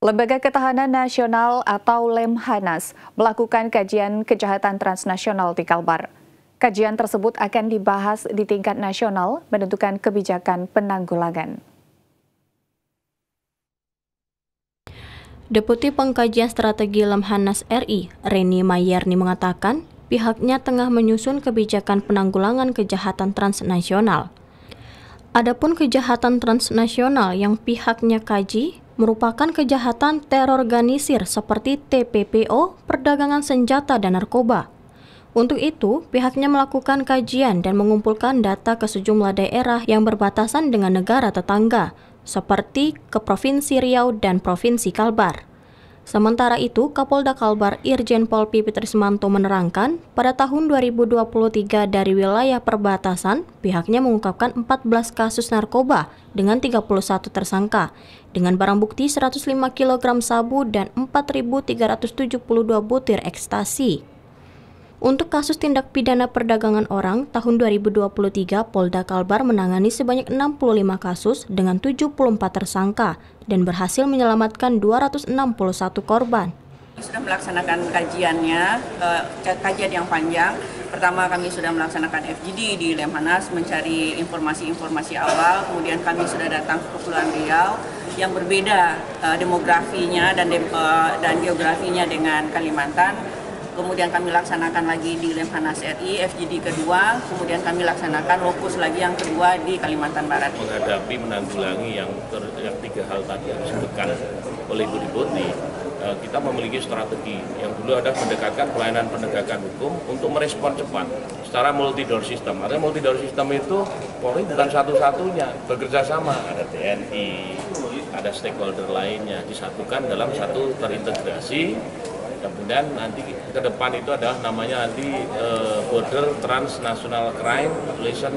Lembaga Ketahanan Nasional atau Lemhanas melakukan kajian kejahatan transnasional di Kalbar. Kajian tersebut akan dibahas di tingkat nasional menentukan kebijakan penanggulangan. Deputi Pengkajian Strategi Lemhanas RI, Reni Mayerni mengatakan, pihaknya tengah menyusun kebijakan penanggulangan kejahatan transnasional. Adapun kejahatan transnasional yang pihaknya kaji merupakan kejahatan terorganisir seperti TPPO, perdagangan senjata dan narkoba. Untuk itu, pihaknya melakukan kajian dan mengumpulkan data ke sejumlah daerah yang berbatasan dengan negara tetangga, seperti ke Provinsi Riau dan Provinsi Kalbar. Sementara itu, Kapolda Kalbar Irjen Pol Pipit Rismanto menerangkan, pada tahun 2023 dari wilayah perbatasan, pihaknya mengungkapkan 14 kasus narkoba dengan 31 tersangka, dengan barang bukti 105 kg sabu dan 4.372 butir ekstasi. Untuk kasus tindak pidana perdagangan orang, tahun 2023 Polda Kalbar menangani sebanyak 65 kasus dengan 74 tersangka dan berhasil menyelamatkan 261 korban. Kami Sudah melaksanakan kajiannya, eh, kajian yang panjang. Pertama kami sudah melaksanakan FGD di Lemhanas mencari informasi-informasi awal, kemudian kami sudah datang ke Kepulauan Riau yang berbeda eh, demografinya dan eh, dan geografinya dengan Kalimantan kemudian kami laksanakan lagi di Lemhanas RI, FGD kedua, kemudian kami laksanakan lokus lagi yang kedua di Kalimantan Barat. Menghadapi menanggulangi yang, ter, yang tiga hal tadi yang disebutkan oleh Ibu Diputi, eh, kita memiliki strategi yang dulu ada pendekatan pelayanan penegakan hukum untuk merespon cepat secara multidor system. Artinya multidor system itu Polri bukan satu-satunya, bekerja sama ada TNI, ada stakeholder lainnya disatukan dalam satu terintegrasi Kemudian nanti ke depan itu adalah namanya nanti uh, Border Transnational Crime Population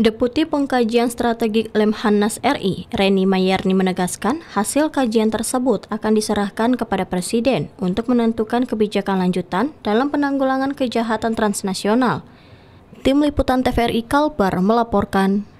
Deputi Pengkajian Strategik Lemhanas RI, Reni Mayerni menegaskan hasil kajian tersebut akan diserahkan kepada Presiden untuk menentukan kebijakan lanjutan dalam penanggulangan kejahatan transnasional. Tim Liputan TVRI Kalbar melaporkan.